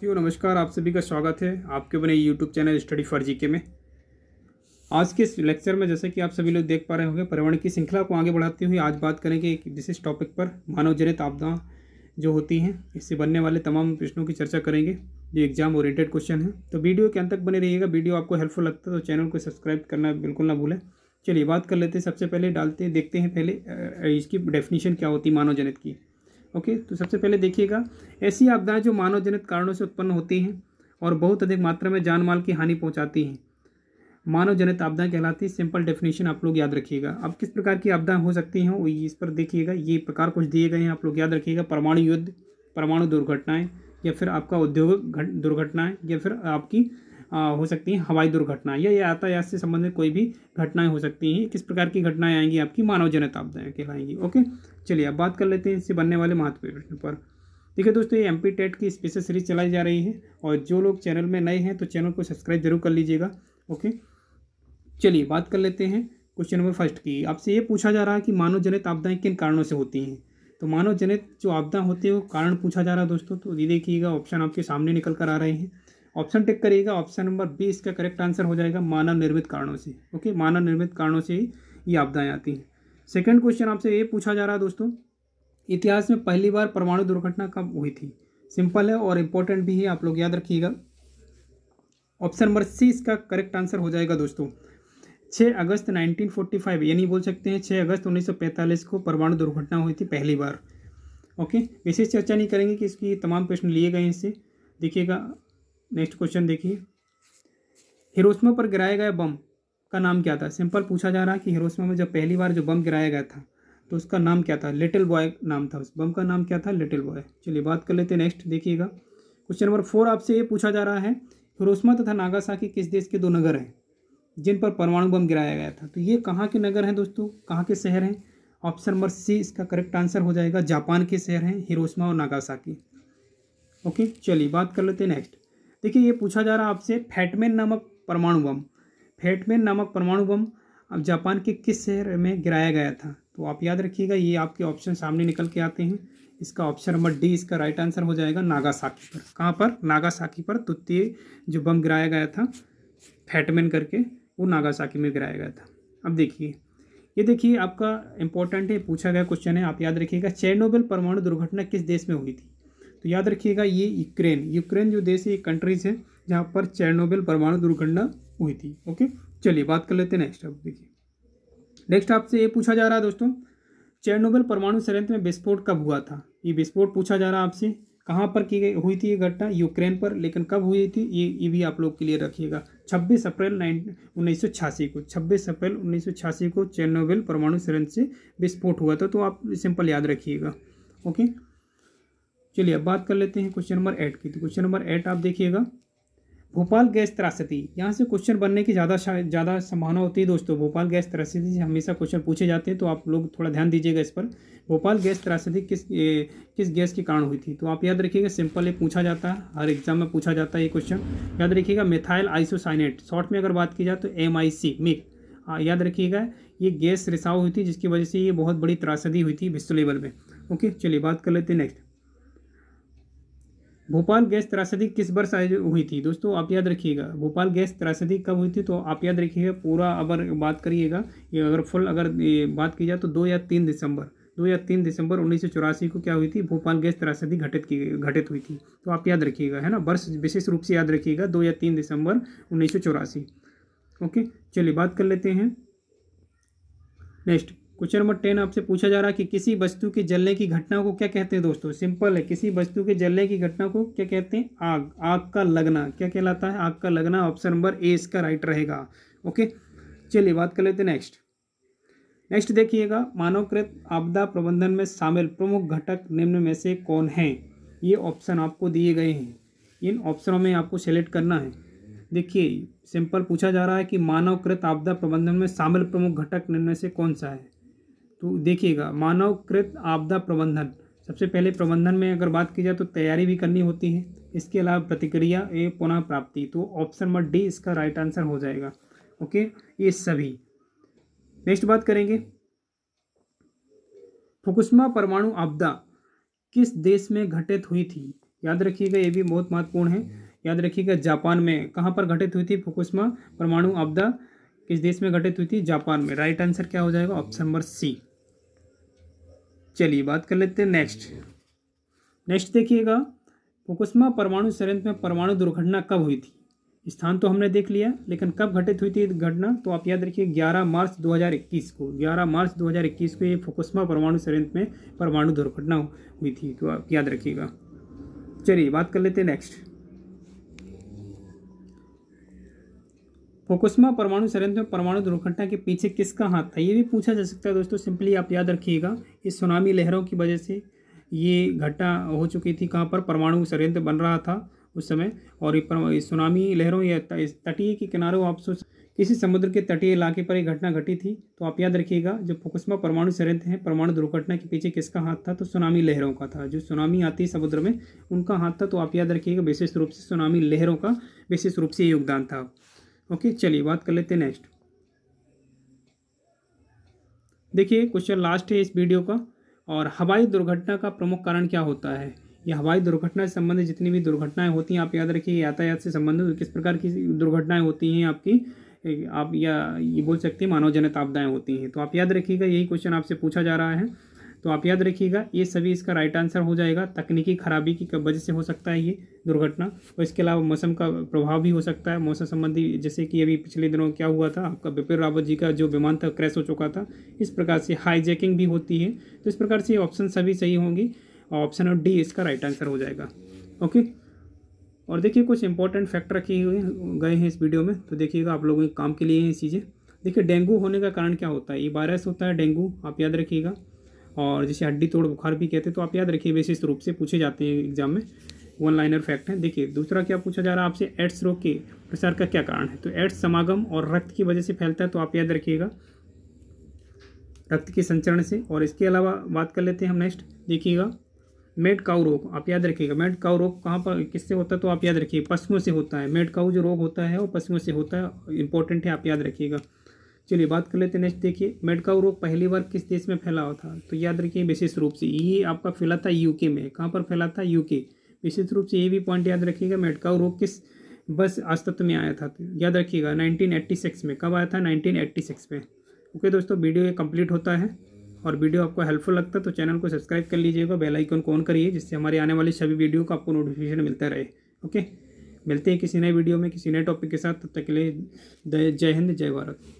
साथियों नमस्कार आप सभी का स्वागत है आपके बने YouTube channel study for GK में आज के इस लेक्चर में जैसे कि आप सभी लोग देख पा रहे होंगे पर्यावरण की श्रृंखला को आगे बढ़ाते हुए आज बात करेंगे एक विशेष टॉपिक पर मानव जनित आपदा जो होती हैं इससे बनने वाले तमाम प्रश्नों की चर्चा करेंगे जो एग्जाम ओरिएंटेड क्वेश्चन है तो वीडियो के अंत तक बने रहिएगा वीडियो आपको हेल्पफुल लगता है तो चैनल को सब्सक्राइब करना बिल्कुल ना भूलें चलिए बात कर लेते हैं सबसे पहले डालते हैं देखते हैं पहले इसकी डेफिनेशन क्या होती है मानव जनित की ओके तो सबसे पहले देखिएगा ऐसी आपदाएँ जो मानव जनित कारणों से उत्पन्न होती हैं और बहुत अधिक मात्रा में जान माल की हानि पहुँचाती हैं मानव जनित आपदाएं कहलाती है सिंपल डेफिनेशन आप लोग याद रखिएगा अब किस प्रकार की आपदाएं हो सकती हैं इस पर देखिएगा ये प्रकार कुछ दिए गए हैं आप लोग याद रखिएगा परमाणु युद्ध परमाणु दुर्घटनाएं या फिर आपका औद्योगिक दुर्घटनाएं या फिर आपकी हो सकती हैं हवाई दुर्घटना या यातायात से संबंधित कोई भी घटनाएं हो सकती हैं किस प्रकार की घटनाएं आएंगी आपकी मानव जनित आपदाएँ कहलाएंगी ओके चलिए अब बात कर लेते हैं इससे बनने वाले महत्वपूर्ण प्रश्न पर देखिए दोस्तों ये एम पी टेट की स्पेशल सीरीज चलाई जा रही है और जो लोग चैनल में नए हैं तो चैनल को सब्सक्राइब जरूर कर लीजिएगा ओके चलिए बात कर लेते हैं क्वेश्चन नंबर फर्स्ट की आपसे ये पूछा जा रहा है कि मानव जनित किन कारणों से होती हैं तो मानव जनित जो आपदा होती है वो कारण पूछा जा रहा है दोस्तों तो ये देखिएगा ऑप्शन आपके सामने निकल कर आ रहे हैं ऑप्शन टिक करिएगा ऑप्शन नंबर बी इसका करेक्ट आंसर हो जाएगा मानव निर्मित कारणों से ओके मानव निर्मित कारणों से ही ये आपदाएँ आती हैं सेकेंड क्वेश्चन आपसे ये पूछा जा रहा है दोस्तों इतिहास में पहली बार परमाणु दुर्घटना कब हुई थी सिंपल है और इम्पोर्टेंट भी है आप लोग याद रखिएगा ऑप्शन नंबर सी इसका करेक्ट आंसर हो जाएगा दोस्तों 6 अगस्त 1945 यानी बोल सकते हैं 6 अगस्त 1945 को परमाणु दुर्घटना हुई थी पहली बार ओके विशेष चर्चा नहीं करेंगे कि इसकी तमाम प्रश्न लिए गए हैं इससे देखिएगा नेक्स्ट क्वेश्चन देखिए हिरोशमा पर गिराया गया बम का नाम क्या था सिंपल पूछा जा रहा है कि हिरोशमा में जब पहली बार जो बम गिराया गया था तो उसका नाम क्या था लिटिल बॉय नाम था उस बम का नाम क्या था लिटिल बॉय चलिए बात कर लेते हैं नेक्स्ट देखिएगा क्वेश्चन नंबर फोर आपसे ये पूछा जा रहा है हिरोशमा तथा नागासाकी किस देश के दो नगर हैं जिन पर परमाणु बम गिराया गया था तो ये कहाँ के नगर हैं दोस्तों कहाँ के शहर हैं ऑप्शन नंबर सी इसका करेक्ट आंसर हो जाएगा जापान के शहर हैं हिरोशमा और नागासाकी ओके चलिए बात कर लेते हैं नेक्स्ट देखिए ये पूछा जा रहा है आपसे फैटमैन नामक परमाणु बम फैटमैन नामक परमाणु बम अब जापान के किस शहर में गिराया गया था तो आप याद रखिएगा ये आपके ऑप्शन सामने निकल के आते हैं इसका ऑप्शन नंबर डी इसका राइट आंसर हो जाएगा नागासाकी पर कहाँ पर नागासाकी पर तृतीय जो बम गिराया गया था फैटमैन करके वो नागासाकी में गिराया गया था अब देखिए ये देखिए आपका इंपॉर्टेंट है पूछा गया क्वेश्चन है आप याद रखिएगा चेरनोबल परमाणु दुर्घटना किस देश में हुई थी तो याद रखिएगा ये यूक्रेन यूक्रेन जो देश है ये कंट्रीज है जहाँ पर चेरनोबेल परमाणु दुर्घटना हुई थी ओके चलिए बात कर लेते हैं नेक्स्ट आप देखिए नेक्स्ट आपसे ये पूछा जा रहा है दोस्तों चेरनोबेल परमाणु संयंत्र में विस्फोट कब हुआ था ये विस्फोट पूछा जा रहा है आपसे कहाँ पर की गई हुई थी ये घटना यूक्रेन पर लेकिन कब हुई थी ये ये भी आप लोग के लिए रखिएगा 26 अप्रैल नाइन उन्नीस को 26 अप्रैल उन्नीस को चेरनोबेल परमाणु संयंत्र से विस्फोट हुआ था तो आप सिंपल याद रखिएगा ओके चलिए अब बात कर लेते हैं क्वेश्चन नंबर एट की तो क्वेश्चन नंबर एट आप देखिएगा भोपाल गैस त्रासदी यहाँ से क्वेश्चन बनने की ज़्यादा ज़्यादा संभावना होती है दोस्तों भोपाल गैस त्रासदी से हमेशा क्वेश्चन पूछे जाते हैं तो आप लोग थोड़ा ध्यान दीजिएगा इस पर भोपाल गैस त्रासदी किस ए, किस गैस के कारण हुई थी तो आप याद रखिएगा सिंपल ये पूछा जाता है हर एग्जाम में पूछा जाता है ये क्वेश्चन याद रखिएगा मिथाइल आइसोसाइनेट शॉर्ट में अगर बात की जाए तो एम आई सी मिक याद रखिएगा ये गैस रिसाव हुई थी जिसकी वजह से ये बहुत बड़ी त्रासदी हुई थी विश्व लेवल में ओके चलिए बात कर लेते हैं नेक्स्ट भोपाल गैस त्रासदी किस वर्ष आयोजित हुई थी दोस्तों आप याद रखिएगा भोपाल गैस त्रासदी कब हुई थी तो आप याद रखिएगा पूरा अगर बात करिएगा ये अगर फुल अगर बात की जाए तो दो या तीन दिसंबर दो या तीन दिसंबर उन्नीस को क्या हुई थी भोपाल गैस त्रासदी घटित की घटित हुई थी तो आप याद रखिएगा है ना वर्ष विशेष रूप से याद रखिएगा दो या तीन दिसंबर उन्नीस ओके चलिए बात कर लेते हैं नेक्स्ट क्वेश्चन नंबर टेन आपसे पूछा जा रहा है कि किसी वस्तु के जलने की घटना को क्या कहते हैं दोस्तों सिंपल है किसी वस्तु के जलने की घटना को क्या कहते हैं आग आग का लगना क्या कहलाता है आग का लगना ऑप्शन नंबर ए इसका राइट रहेगा ओके चलिए बात कर लेते हैं नेक्स्ट नेक्स्ट देखिएगा मानवकृत आपदा प्रबंधन में शामिल प्रमुख घटक निम्न में से कौन हैं ये ऑप्शन आपको दिए गए हैं इन ऑप्शनों में आपको सेलेक्ट करना है देखिए सिंपल पूछा जा रहा है कि मानवकृत आपदा प्रबंधन में शामिल प्रमुख घटक निम्न में से कौन सा है तो देखिएगा मानवकृत आपदा प्रबंधन सबसे पहले प्रबंधन में अगर बात की जाए तो तैयारी भी करनी होती है इसके अलावा प्रतिक्रिया ए पुनः प्राप्ति तो ऑप्शन नंबर डी इसका राइट आंसर हो जाएगा ओके ये सभी नेक्स्ट बात करेंगे फुकुशमा परमाणु आपदा किस देश में घटित हुई थी याद रखिएगा ये भी बहुत महत्वपूर्ण है याद रखिएगा जापान में कहाँ पर घटित हुई थी फुकुशमा परमाणु आपदा किस देश में घटित हुई थी जापान में राइट आंसर क्या हो जाएगा ऑप्शन नंबर सी चलिए बात कर लेते हैं नेक्स्ट नेक्स्ट देखिएगा फुकुशमा परमाणु संयंत्र में परमाणु दुर्घटना कब हुई थी स्थान तो हमने देख लिया लेकिन कब घटित हुई थी घटना तो आप याद रखिए 11 मार्च 2021 को 11 मार्च 2021 को ये फुकुशमा परमाणु संयंत्र में परमाणु दुर्घटना हुई थी तो आप याद रखिएगा चलिए बात कर लेते हैं नेक्स्ट फुकुशमा परमाणु संयंत्र में परमाणु दुर्घटना के पीछे किसका हाथ था ये भी पूछा जा सकता है दोस्तों सिंपली आप याद रखिएगा कि सुनामी लहरों की वजह से ये घटना हो चुकी थी कहाँ पर परमाणु संयंत्र बन रहा था उस समय और ये सुनामी लहरों या तटीय के किनारों आप सोच किसी समुद्र के तटीय इलाके पर यह घटना घटी थी तो आप याद रखिएगा जो फुकुशमा परमाणु संयंत्र है परमाणु दुर्घटना के पीछे किसका हाथ था तो सुनामी लहरों का था जो सुनामी आती है समुद्र में उनका हाथ था तो आप याद रखिएगा विशेष रूप से सुनामी लहरों का विशेष रूप से योगदान था ओके चलिए बात कर लेते हैं नेक्स्ट देखिए क्वेश्चन लास्ट है इस वीडियो का और हवाई दुर्घटना का प्रमुख कारण क्या होता है या हवाई दुर्घटना से संबंधित जितनी भी दुर्घटनाएं होती हैं आप याद रखिए यातायात से संबंधित किस प्रकार की दुर्घटनाएं होती हैं आपकी आप या ये बोल सकते हैं मानव जनित आपदाएं होती हैं तो आप याद रखिएगा यही क्वेश्चन आपसे पूछा जा रहा है तो आप याद रखिएगा ये सभी इसका राइट आंसर हो जाएगा तकनीकी खराबी की वजह से हो सकता है ये दुर्घटना और इसके अलावा मौसम का प्रभाव भी हो सकता है मौसम संबंधी जैसे कि अभी पिछले दिनों क्या हुआ था आपका बिपिन रावत जी का जो विमान था क्रैश हो चुका था इस प्रकार से हाईजैकिंग भी होती है तो इस प्रकार से ऑप्शन सभी सही होंगी और ऑप्शन और डी इसका राइट आंसर हो जाएगा ओके और देखिए कुछ इंपॉर्टेंट फैक्ट रखे हुए गए हैं इस वीडियो में तो देखिएगा आप लोगों के काम के लिए ये चीज़ें देखिए डेंगू होने का कारण क्या होता है ये वायरस होता है डेंगू आप याद रखिएगा और जिसे हड्डी तोड़ बुखार भी कहते हैं तो आप याद रखिए विशेष रूप से पूछे जाते हैं एग्जाम में वन लाइनर फैक्ट है देखिए दूसरा क्या पूछा जा रहा है आपसे एड्स रोग के प्रसार का क्या कारण है तो एड्स समागम और रक्त की वजह से फैलता है तो आप याद रखिएगा रक्त के संचरण से और इसके अलावा बात कर लेते हैं हम नेक्स्ट देखिएगा मेड काऊ रोग आप याद रखिएगा मेड काऊ रोग कहाँ पर किससे होता है तो आप याद रखिए पशुओं से होता है मेड काऊ जो रोग होता है वो पशुओं से होता है इंपॉर्टेंट है आप याद रखिएगा चलिए बात कर लेते हैं नेक्स्ट देखिए मेडकाउ रोग पहली बार किस देश में फैला हुआ था तो याद रखिए विशेष रूप से ये आपका फैला था यूके में कहाँ पर फैला था यूके विशेष रूप से ये भी पॉइंट याद रखिएगा मेडकाउ रोग किस बस अस्तित्व में आया था तो याद रखिएगा नाइनटीन में कब आया था नाइनटीन में ओके दोस्तों वीडियो ये कम्प्लीट होता है और वीडियो आपको हेल्पफुल लगता है तो चैनल को सब्सक्राइब कर लीजिएगा बेल आइकन को ऑन करिए जिससे हमारे आने वाली सभी वीडियो का आपको नोटिफिकेशन मिलता रहे ओके मिलते हैं किसी नए वीडियो में किसी नए टॉपिक के साथ तब तक के लिए जय हिंद जय भारत